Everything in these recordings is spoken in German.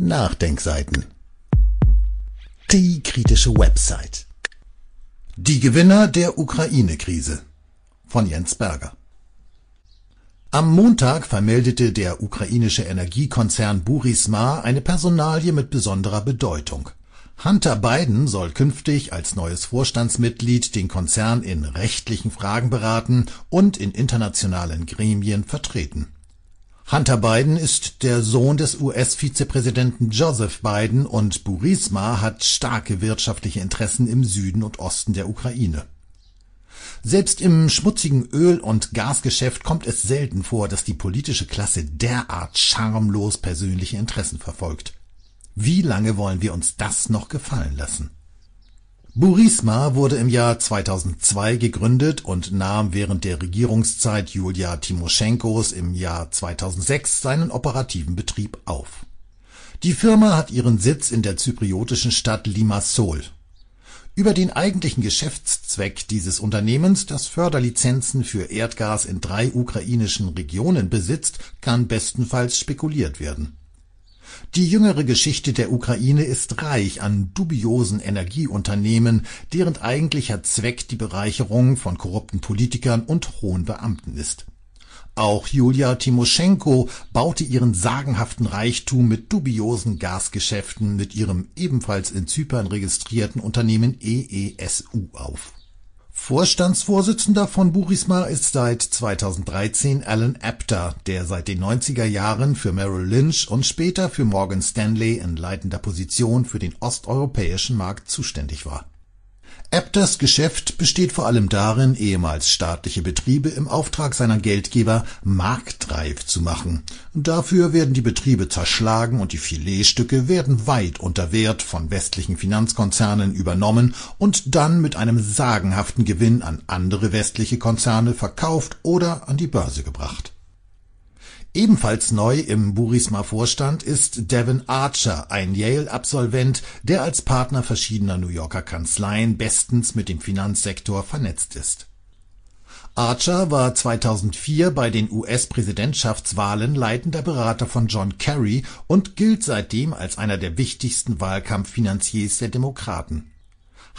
Nachdenkseiten. Die kritische Website. Die Gewinner der Ukraine-Krise von Jens Berger. Am Montag vermeldete der ukrainische Energiekonzern Burisma eine Personalie mit besonderer Bedeutung. Hunter Biden soll künftig als neues Vorstandsmitglied den Konzern in rechtlichen Fragen beraten und in internationalen Gremien vertreten. Hunter Biden ist der Sohn des US-Vizepräsidenten Joseph Biden und Burisma hat starke wirtschaftliche Interessen im Süden und Osten der Ukraine. Selbst im schmutzigen Öl- und Gasgeschäft kommt es selten vor, dass die politische Klasse derart schamlos persönliche Interessen verfolgt. Wie lange wollen wir uns das noch gefallen lassen? Burisma wurde im Jahr 2002 gegründet und nahm während der Regierungszeit Julia Timoschenkos im Jahr 2006 seinen operativen Betrieb auf. Die Firma hat ihren Sitz in der zypriotischen Stadt Limassol. Über den eigentlichen Geschäftszweck dieses Unternehmens, das Förderlizenzen für Erdgas in drei ukrainischen Regionen besitzt, kann bestenfalls spekuliert werden die jüngere Geschichte der Ukraine ist reich an dubiosen Energieunternehmen, deren eigentlicher Zweck die Bereicherung von korrupten Politikern und hohen Beamten ist. Auch Julia Timoschenko baute ihren sagenhaften Reichtum mit dubiosen Gasgeschäften mit ihrem ebenfalls in Zypern registrierten Unternehmen EESU auf Vorstandsvorsitzender von Burisma ist seit 2013 Alan Apter, der seit den 90er Jahren für Merrill Lynch und später für Morgan Stanley in leitender Position für den osteuropäischen Markt zuständig war Apters Geschäft besteht vor allem darin, ehemals staatliche Betriebe im Auftrag seiner Geldgeber marktreif zu machen. Dafür werden die Betriebe zerschlagen und die Filetstücke werden weit unter Wert von westlichen Finanzkonzernen übernommen und dann mit einem sagenhaften Gewinn an andere westliche Konzerne verkauft oder an die Börse gebracht Ebenfalls neu im Burisma-Vorstand ist Devin Archer, ein Yale-Absolvent, der als Partner verschiedener New Yorker Kanzleien bestens mit dem Finanzsektor vernetzt ist. Archer war 2004 bei den US-Präsidentschaftswahlen leitender Berater von John Kerry und gilt seitdem als einer der wichtigsten Wahlkampffinanziers der Demokraten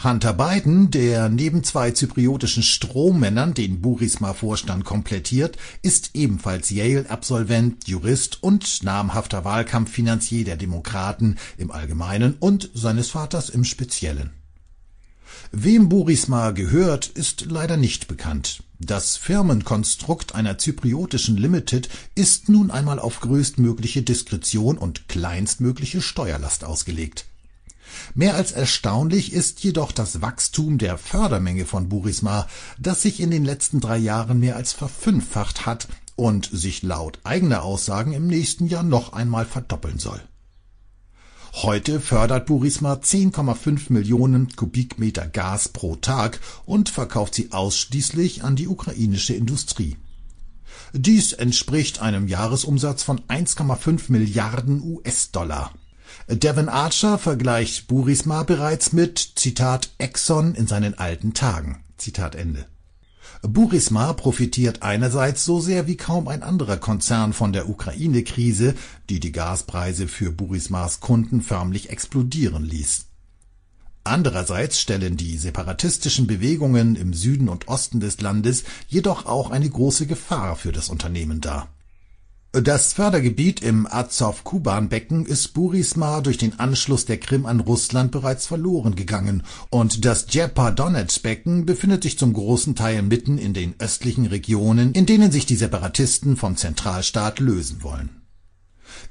Hunter Biden, der neben zwei zypriotischen Strohmännern den Burisma-Vorstand komplettiert, ist ebenfalls Yale-Absolvent, Jurist und namhafter Wahlkampffinanzier der Demokraten im Allgemeinen und seines Vaters im Speziellen. Wem Burisma gehört, ist leider nicht bekannt. Das Firmenkonstrukt einer zypriotischen Limited ist nun einmal auf größtmögliche Diskretion und kleinstmögliche Steuerlast ausgelegt Mehr als erstaunlich ist jedoch das Wachstum der Fördermenge von Burisma, das sich in den letzten drei Jahren mehr als verfünffacht hat und sich laut eigener Aussagen im nächsten Jahr noch einmal verdoppeln soll. Heute fördert Burisma 10,5 Millionen Kubikmeter Gas pro Tag und verkauft sie ausschließlich an die ukrainische Industrie. Dies entspricht einem Jahresumsatz von 1,5 Milliarden US-Dollar Devon Archer vergleicht Burisma bereits mit, Zitat, Exxon in seinen alten Tagen. Zitat Ende. Burisma profitiert einerseits so sehr wie kaum ein anderer Konzern von der Ukraine-Krise, die die Gaspreise für Burismas Kunden förmlich explodieren ließ. Andererseits stellen die separatistischen Bewegungen im Süden und Osten des Landes jedoch auch eine große Gefahr für das Unternehmen dar das Fördergebiet im azov kuban becken ist Burisma durch den Anschluss der Krim an Russland bereits verloren gegangen und das Djepadonetsch-Becken befindet sich zum großen Teil mitten in den östlichen Regionen, in denen sich die Separatisten vom Zentralstaat lösen wollen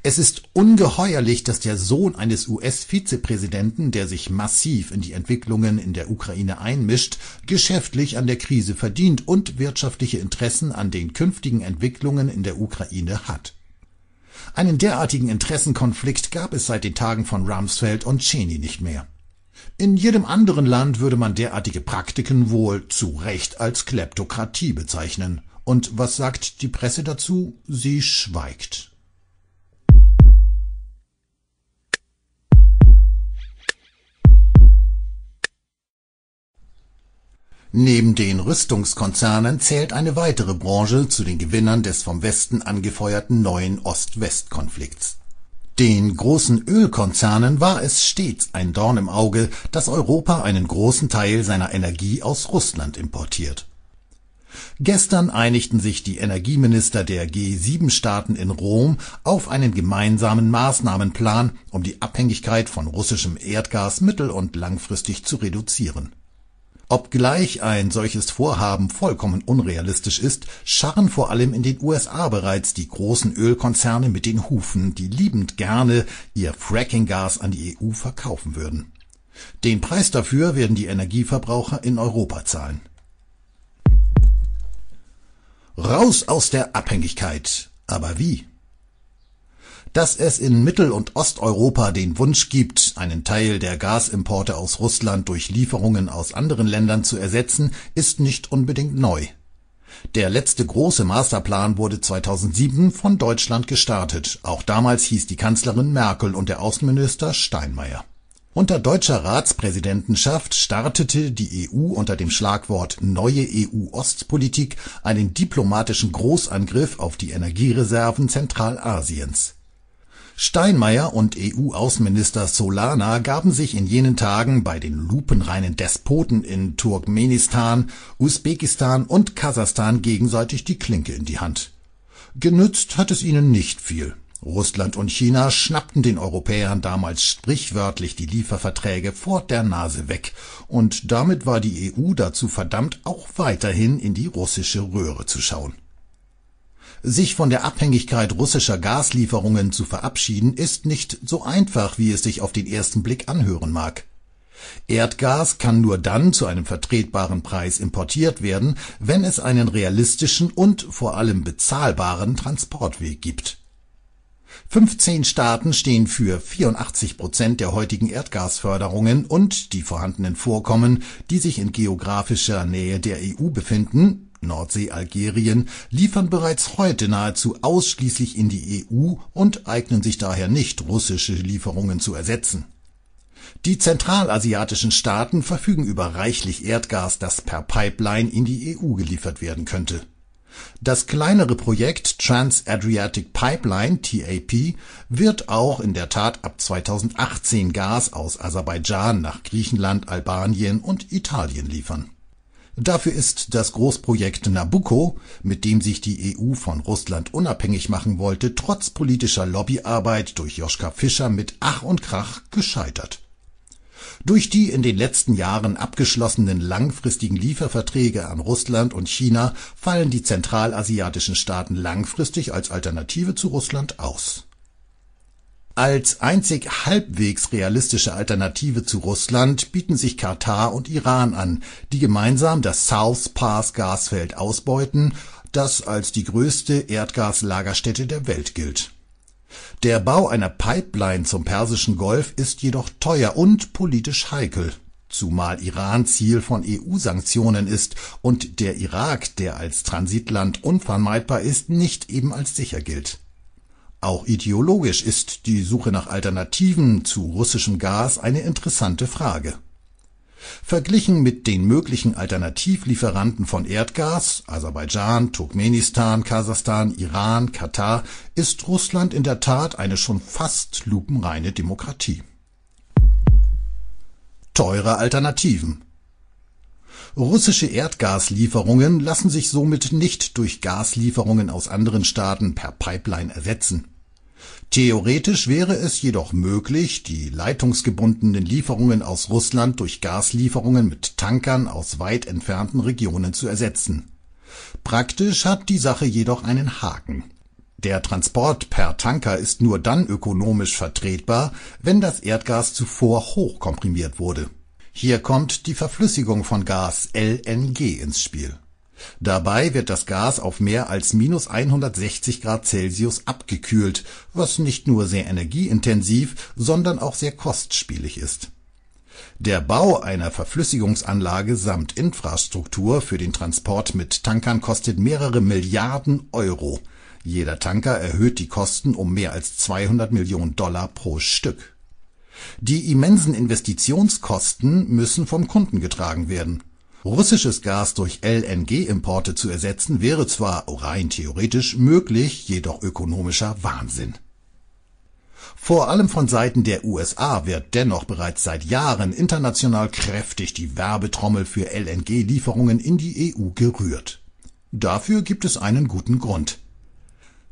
es ist ungeheuerlich, dass der Sohn eines US-Vizepräsidenten, der sich massiv in die Entwicklungen in der Ukraine einmischt, geschäftlich an der Krise verdient und wirtschaftliche Interessen an den künftigen Entwicklungen in der Ukraine hat. Einen derartigen Interessenkonflikt gab es seit den Tagen von Rumsfeld und Cheney nicht mehr. In jedem anderen Land würde man derartige Praktiken wohl zu Recht als Kleptokratie bezeichnen. Und was sagt die Presse dazu? Sie schweigt. Neben den Rüstungskonzernen zählt eine weitere Branche zu den Gewinnern des vom Westen angefeuerten neuen Ost-West-Konflikts. Den großen Ölkonzernen war es stets ein Dorn im Auge, dass Europa einen großen Teil seiner Energie aus Russland importiert. Gestern einigten sich die Energieminister der G7-Staaten in Rom auf einen gemeinsamen Maßnahmenplan, um die Abhängigkeit von russischem Erdgas mittel- und langfristig zu reduzieren Obgleich ein solches Vorhaben vollkommen unrealistisch ist, scharren vor allem in den USA bereits die großen Ölkonzerne mit den Hufen, die liebend gerne ihr Fracking-Gas an die EU verkaufen würden. Den Preis dafür werden die Energieverbraucher in Europa zahlen. Raus aus der Abhängigkeit. Aber wie? dass es in Mittel- und Osteuropa den Wunsch gibt, einen Teil der Gasimporte aus Russland durch Lieferungen aus anderen Ländern zu ersetzen, ist nicht unbedingt neu. Der letzte große Masterplan wurde 2007 von Deutschland gestartet. Auch damals hieß die Kanzlerin Merkel und der Außenminister Steinmeier. Unter deutscher Ratspräsidentenschaft startete die EU unter dem Schlagwort Neue EU-Ostpolitik einen diplomatischen Großangriff auf die Energiereserven Zentralasiens Steinmeier und EU-Außenminister Solana gaben sich in jenen Tagen bei den lupenreinen Despoten in Turkmenistan, Usbekistan und Kasachstan gegenseitig die Klinke in die Hand. Genützt hat es ihnen nicht viel. Russland und China schnappten den Europäern damals sprichwörtlich die Lieferverträge vor der Nase weg, und damit war die EU dazu verdammt, auch weiterhin in die russische Röhre zu schauen. Sich von der Abhängigkeit russischer Gaslieferungen zu verabschieden, ist nicht so einfach, wie es sich auf den ersten Blick anhören mag. Erdgas kann nur dann zu einem vertretbaren Preis importiert werden, wenn es einen realistischen und vor allem bezahlbaren Transportweg gibt. 15 Staaten stehen für 84 Prozent der heutigen Erdgasförderungen und die vorhandenen Vorkommen, die sich in geografischer Nähe der EU befinden, Nordsee-Algerien liefern bereits heute nahezu ausschließlich in die EU und eignen sich daher nicht, russische Lieferungen zu ersetzen. Die zentralasiatischen Staaten verfügen über reichlich Erdgas, das per Pipeline in die EU geliefert werden könnte. Das kleinere Projekt Trans-Adriatic Pipeline TAP wird auch in der Tat ab 2018 Gas aus Aserbaidschan nach Griechenland, Albanien und Italien liefern Dafür ist das Großprojekt Nabucco, mit dem sich die EU von Russland unabhängig machen wollte, trotz politischer Lobbyarbeit durch Joschka Fischer mit Ach und Krach gescheitert. Durch die in den letzten Jahren abgeschlossenen langfristigen Lieferverträge an Russland und China fallen die zentralasiatischen Staaten langfristig als Alternative zu Russland aus als einzig halbwegs realistische Alternative zu Russland bieten sich Katar und Iran an, die gemeinsam das South Pass Gasfeld ausbeuten, das als die größte Erdgaslagerstätte der Welt gilt. Der Bau einer Pipeline zum Persischen Golf ist jedoch teuer und politisch heikel, zumal Iran Ziel von EU-Sanktionen ist und der Irak, der als Transitland unvermeidbar ist, nicht eben als sicher gilt auch ideologisch ist die Suche nach Alternativen zu russischem Gas eine interessante Frage. Verglichen mit den möglichen Alternativlieferanten von Erdgas (Aserbaidschan, Turkmenistan, Kasachstan, Iran, Katar) ist Russland in der Tat eine schon fast lupenreine Demokratie. Teure Alternativen Russische Erdgaslieferungen lassen sich somit nicht durch Gaslieferungen aus anderen Staaten per Pipeline ersetzen Theoretisch wäre es jedoch möglich, die leitungsgebundenen Lieferungen aus Russland durch Gaslieferungen mit Tankern aus weit entfernten Regionen zu ersetzen. Praktisch hat die Sache jedoch einen Haken. Der Transport per Tanker ist nur dann ökonomisch vertretbar, wenn das Erdgas zuvor hochkomprimiert wurde. Hier kommt die Verflüssigung von Gas LNG ins Spiel Dabei wird das Gas auf mehr als minus -160 Grad Celsius abgekühlt, was nicht nur sehr energieintensiv, sondern auch sehr kostspielig ist. Der Bau einer Verflüssigungsanlage samt Infrastruktur für den Transport mit Tankern kostet mehrere Milliarden Euro. Jeder Tanker erhöht die Kosten um mehr als 200 Millionen Dollar pro Stück. Die immensen Investitionskosten müssen vom Kunden getragen werden Russisches Gas durch LNG-Importe zu ersetzen, wäre zwar rein theoretisch möglich, jedoch ökonomischer Wahnsinn. Vor allem von Seiten der USA wird dennoch bereits seit Jahren international kräftig die Werbetrommel für LNG-Lieferungen in die EU gerührt. Dafür gibt es einen guten Grund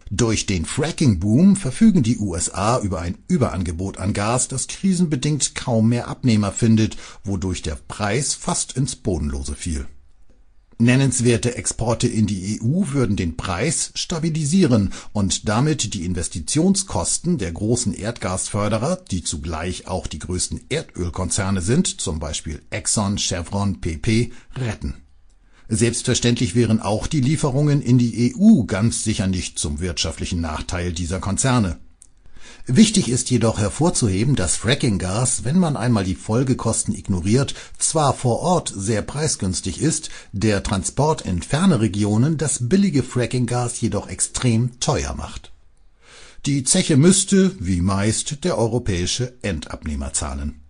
durch den Fracking-Boom verfügen die USA über ein Überangebot an Gas, das krisenbedingt kaum mehr Abnehmer findet, wodurch der Preis fast ins Bodenlose fiel. Nennenswerte Exporte in die EU würden den Preis stabilisieren und damit die Investitionskosten der großen Erdgasförderer, die zugleich auch die größten Erdölkonzerne sind, zum Beispiel Exxon, Chevron, PP, retten Selbstverständlich wären auch die Lieferungen in die EU ganz sicher nicht zum wirtschaftlichen Nachteil dieser Konzerne. Wichtig ist jedoch hervorzuheben, dass Fracking-Gas, wenn man einmal die Folgekosten ignoriert, zwar vor Ort sehr preisgünstig ist, der Transport in ferne Regionen das billige Fracking-Gas jedoch extrem teuer macht. Die Zeche müsste, wie meist, der europäische Endabnehmer zahlen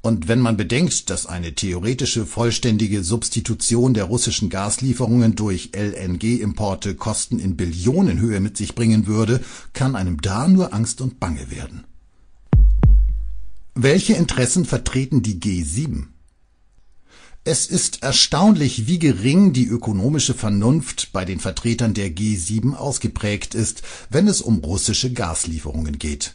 und wenn man bedenkt, dass eine theoretische vollständige Substitution der russischen Gaslieferungen durch LNG-Importe Kosten in Billionenhöhe mit sich bringen würde, kann einem da nur Angst und Bange werden. Welche Interessen vertreten die G7? Es ist erstaunlich, wie gering die ökonomische Vernunft bei den Vertretern der G7 ausgeprägt ist, wenn es um russische Gaslieferungen geht.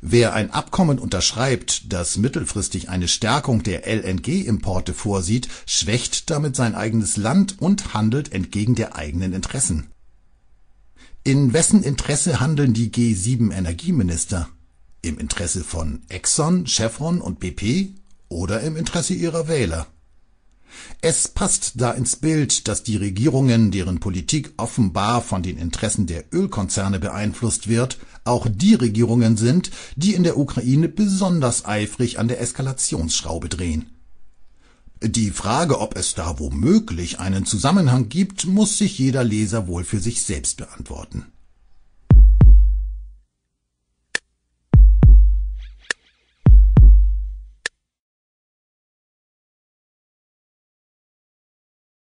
Wer ein Abkommen unterschreibt, das mittelfristig eine Stärkung der LNG-Importe vorsieht, schwächt damit sein eigenes Land und handelt entgegen der eigenen Interessen. In wessen Interesse handeln die G7 Energieminister? Im Interesse von Exxon, Chevron und BP oder im Interesse ihrer Wähler? Es passt da ins Bild, dass die Regierungen, deren Politik offenbar von den Interessen der Ölkonzerne beeinflusst wird, auch die Regierungen sind, die in der Ukraine besonders eifrig an der Eskalationsschraube drehen. Die Frage, ob es da womöglich einen Zusammenhang gibt, muss sich jeder Leser wohl für sich selbst beantworten